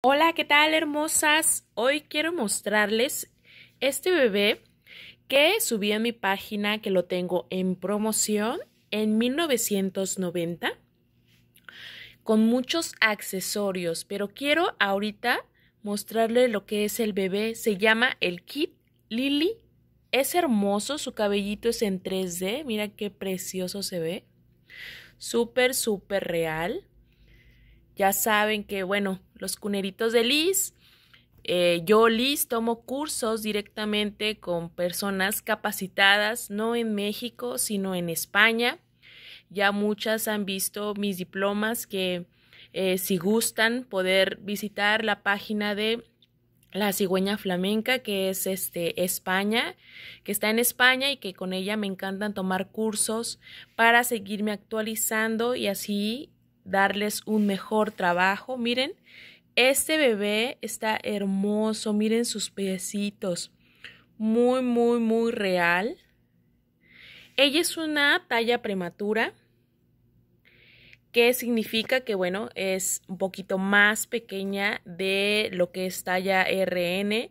Hola, ¿qué tal hermosas? Hoy quiero mostrarles este bebé que subí a mi página que lo tengo en promoción en 1990 con muchos accesorios, pero quiero ahorita mostrarle lo que es el bebé. Se llama el kit Lily. Es hermoso, su cabellito es en 3D, mira qué precioso se ve. Súper, súper real. Ya saben que, bueno, los cuneritos de Liz, eh, yo Liz tomo cursos directamente con personas capacitadas, no en México, sino en España. Ya muchas han visto mis diplomas que eh, si gustan poder visitar la página de la cigüeña flamenca que es este España, que está en España y que con ella me encantan tomar cursos para seguirme actualizando y así darles un mejor trabajo. Miren, este bebé está hermoso, miren sus piecitos, muy, muy, muy real. Ella es una talla prematura, que significa que, bueno, es un poquito más pequeña de lo que es talla RN.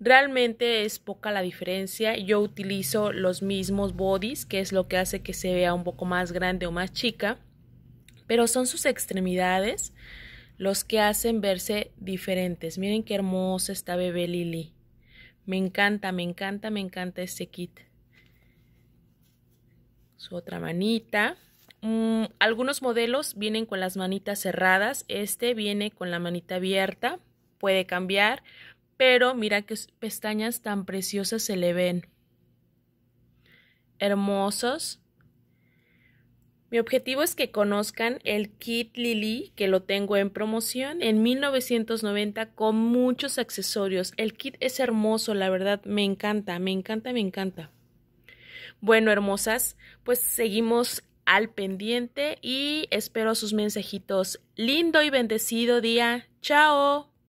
Realmente es poca la diferencia. Yo utilizo los mismos bodies, que es lo que hace que se vea un poco más grande o más chica pero son sus extremidades los que hacen verse diferentes. Miren qué hermosa está bebé Lily. Me encanta, me encanta, me encanta este kit. Su otra manita. Mm, algunos modelos vienen con las manitas cerradas. Este viene con la manita abierta. Puede cambiar. Pero mira qué pestañas tan preciosas se le ven. Hermosos. Mi objetivo es que conozcan el kit Lily que lo tengo en promoción en 1990 con muchos accesorios. El kit es hermoso, la verdad, me encanta, me encanta, me encanta. Bueno, hermosas, pues seguimos al pendiente y espero sus mensajitos. Lindo y bendecido día. Chao.